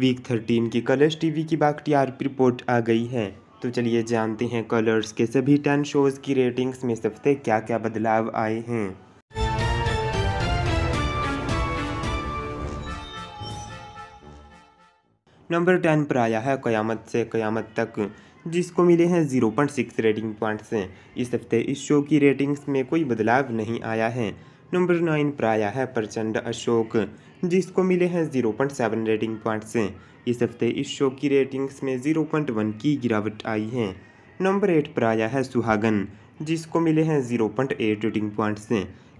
week thirteen की Colors TV की बाग टीआरपी रिपोर्ट आ गई है तो चलिए जानते हैं कलर्स के सभी टेन शोज़ की रेटिंग्स में सबसे क्या क्या बदलाव आए हैं नंबर टेन पर आया है क़यामत से क़यामत तक जिसको मिले हैं zero point six rating points इस हफ्ते इस शो की रेटिंग्स में कोई बदलाव नहीं आया है नंबर नाइन पर आया है प्रचंड अशोक जिसको मिले हैं zero point seven rating points इस हफ्ते इस शो की रेटिंग्स में जीरो पॉइंट वन की गिरावट आई है नंबर एट पर आया है सुहागन जिसको मिले हैं zero point eight rating points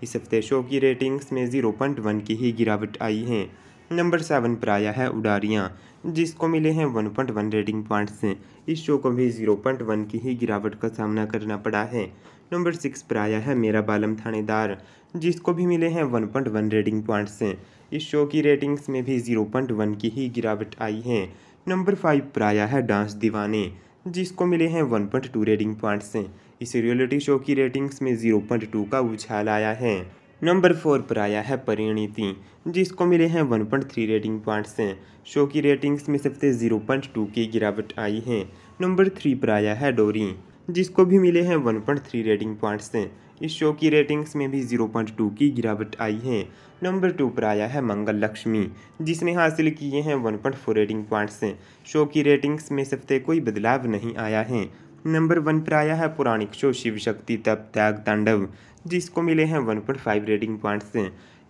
इस हफ्ते शो की रेटिंग्स में जीरो पॉइंट वन की ही गिरावट आई है नंबर सेवन पर आया है उडारियाँ जिसको मिले हैं one point one rating points इस शो को भी जीरो पॉइंट वन की ही गिरावट का सामना करना पड़ा है नंबर सिक्स पर आया है मेरा बालम थानेदार जिसको भी मिले हैं 1.1 रेटिंग पॉइंट से इस शो की रेटिंग्स में भी 0.1 की ही गिरावट आई है नंबर फाइव पर आया है डांस दीवाने जिसको मिले हैं 1.2 रेटिंग पॉइंट से इस रियलिटी शो की रेटिंग्स में 0.2 का उछाल आया है नंबर फोर पर आया है परिणीति जिसको मिले हैं 1.3 रेटिंग पॉइंट से शो की रेटिंग्स में सबसे टू की गिरावट आई है नंबर थ्री पर आया है डोरी जिसको भी मिले हैं 1.3 रेटिंग पॉइंट्स इस शो की रेटिंग्स में भी 0.2 की गिरावट आई है नंबर टू पर आया है मंगल लक्ष्मी जिसने हासिल किए हैं 1.4 रेटिंग पॉइंट्स शो की रेटिंग्स में सबसे कोई बदलाव नहीं आया है नंबर वन पर आया है पौराणिक शो शिव शक्ति तप त्याग तांडव जिसको मिले हैं 1.5 रेटिंग पॉइंट्स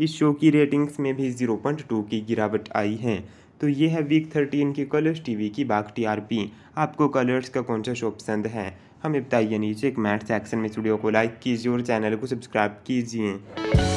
इस शो की रेटिंग्स में भी 0.2 की गिरावट आई है तो ये है वीक थर्टीन की कलर्स टीवी की बाग टीआरपी आपको कलर्स का कौन सा शो पसंद है हमें बताइए नीचे एक मैथ सेक्शन में इस वीडियो को लाइक कीजिए और चैनल को सब्सक्राइब कीजिए